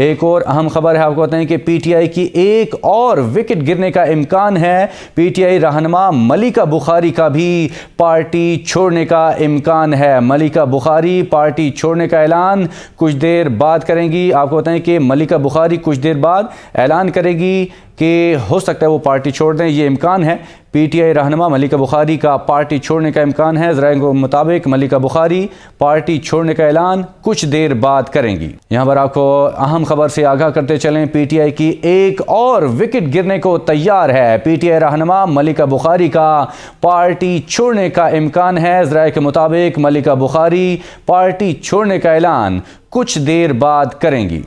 एक और अहम खबर है आपको बताएं कि पीटीआई की एक और विकेट गिरने का इम्कान है पीटीआई रहनमा मलिका बुखारी का भी पार्टी छोड़ने का इम्कान है मलिका बुखारी पार्टी छोड़ने का ऐलान कुछ देर बाद करेंगी आपको बताएं कि मलिका बुखारी कुछ देर बाद ऐलान करेगी कि हो सकता है वो पार्टी छोड़ दें ये इम्कान है पीटीआई रहनमा मलिका बुखारी का पार्टी छोड़ने का इम्कान है जरा के मुताबिक मलिका बुखारी पार्टी छोड़ने का ऐलान कुछ देर बाद करेंगी यहाँ पर आपको अहम खबर से आगाह करते चलें पीटीआई की एक और विकेट गिरने को तैयार है पीटीआई रहनमा मलिका बुखारी का पार्टी छोड़ने का इम्कान है जरा के मुताबिक मलिका बुखारी पार्टी छोड़ने का ऐलान कुछ देर बाद करेंगी